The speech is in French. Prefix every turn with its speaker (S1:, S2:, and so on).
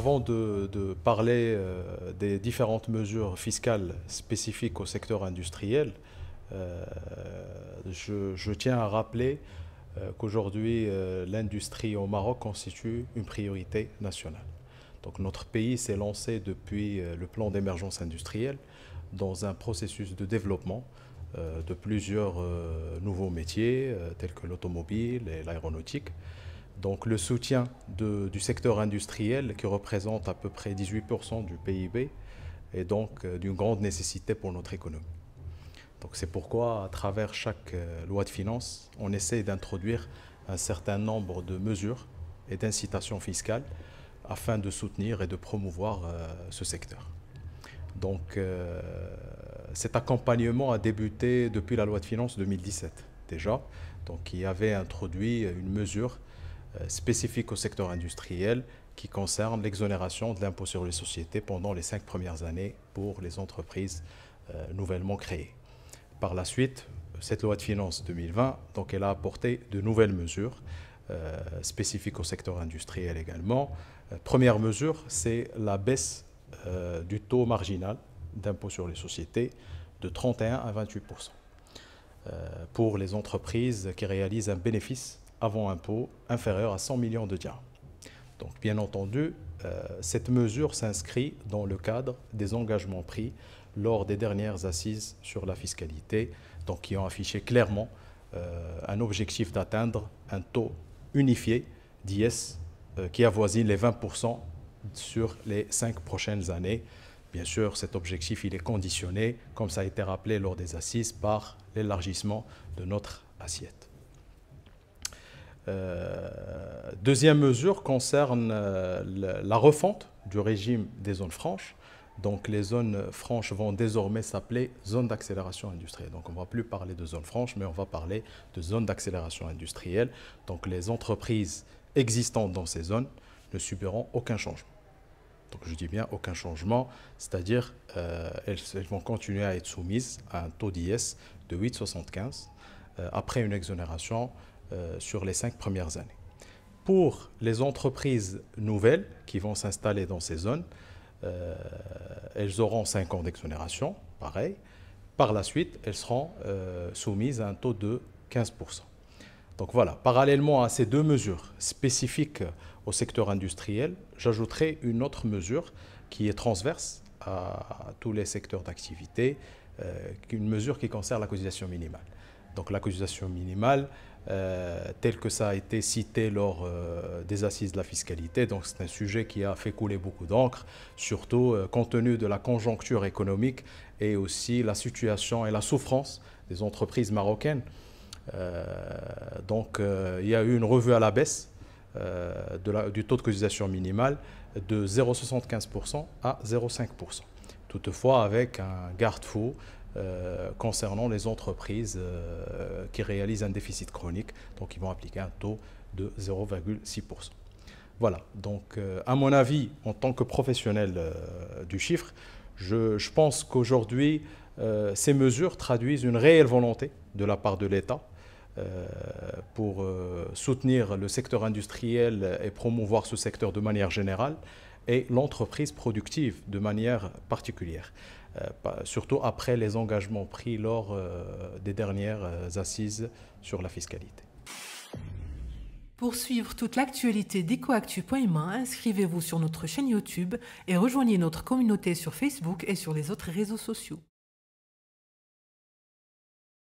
S1: avant de, parler euh, des différentes mesures fiscales spécifiques au secteur industriel, euh, je, tiens à rappeler euh, qu'aujourd'hui, l'industrie au Maroc constitue une priorité nationale. Donc notre pays s'est lancé depuis le plan d'émergence industrielle dans un processus de développement de plusieurs nouveaux métiers tels que l'automobile et l'aéronautique. Donc le soutien du secteur industriel, qui représente à peu près 18% du PIB, est donc euh, d'une grande nécessité pour notre économie. Donc c'est pourquoi, à travers chaque euh, loi de finances, on essaie d'introduire un certain nombre de mesures et d'incitations fiscales afin de soutenir et de promouvoir euh, ce secteur. Donc cet accompagnement a débuté depuis la loi de finances 2017 déjà, donc qui avait introduit une mesure euh, spécifique au secteur industriel qui concerne l'exonération de l'impôt sur les sociétés pendant les cinq premières années pour les entreprises euh, nouvellement créées. Par la suite, cette loi de finances 2020, donc elle a apporté de nouvelles mesures euh, spécifiques au secteur industriel également. première mesure, c'est la baisse du taux marginal d'impôt sur les sociétés de 31 à 28 pour les entreprises qui réalisent un bénéfice avant impôt inférieur à 100 millions de dirhams. Donc bien entendu, euh, cette mesure s'inscrit dans le cadre des engagements pris lors des dernières assises sur la fiscalité, donc qui ont affiché clairement euh, un objectif d'atteindre un taux unifié d'IS euh, qui avoisine les 20% sur les cinq prochaines années. Bien sûr, cet objectif il est conditionné, comme ça a été rappelé lors des assises, par l'élargissement de notre assiette. Euh, deuxième mesure concerne euh, la refonte du régime des zones franches. Donc les zones franches vont désormais s'appeler zones d'accélération industrielle. Donc on ne va plus parler de zones franches, mais on va parler de zones d'accélération industrielle. Donc les entreprises existantes dans ces zones ne subiront aucun changement. Donc je dis bien aucun changement, c'est-à-dire euh, elles, vont continuer à être soumises à un taux d'IS de 8,75 après une exonération euh, sur les cinq premières années. Pour les entreprises nouvelles qui vont s'installer dans ces zones, euh, elles auront cinq ans d'exonération, pareil. Par la suite, elles seront euh, soumises à un taux de 15%. Donc voilà, parallèlement à ces deux mesures spécifiques au secteur industriel, j'ajouterai une autre mesure qui est transverse à tous les secteurs d'activité, une mesure qui concerne la cotisation minimale. Donc la cotisation minimale, euh, tel que ça a été cité lors euh, des assises de la fiscalité. Donc c'est un sujet qui a fait couler beaucoup d'encre, surtout euh, compte tenu de la conjoncture économique et aussi la situation et la souffrance des entreprises marocaines. donc il y a eu une revue à la baisse du taux de cotisation minimale de 0,75% à 0,5%. Toutefois, avec un garde-fou euh, concernant les entreprises euh, qui réalisent un déficit chronique. Donc, ils vont appliquer un taux de 0,6%. Voilà. Donc, euh, à mon avis, en tant que professionnel du chiffre, je pense qu'aujourd'hui, ces mesures traduisent une réelle volonté de la part de l'État pour soutenir le secteur industriel et promouvoir ce secteur de manière générale et l'entreprise productive de manière particulière. Euh, surtout après les engagements pris lors euh, des dernières euh, assises sur la fiscalité. Pour suivre toute l'actualité d'EcoActu.ma, inscrivez-vous sur notre chaîne YouTube et rejoignez notre communauté sur Facebook et sur les autres réseaux sociaux.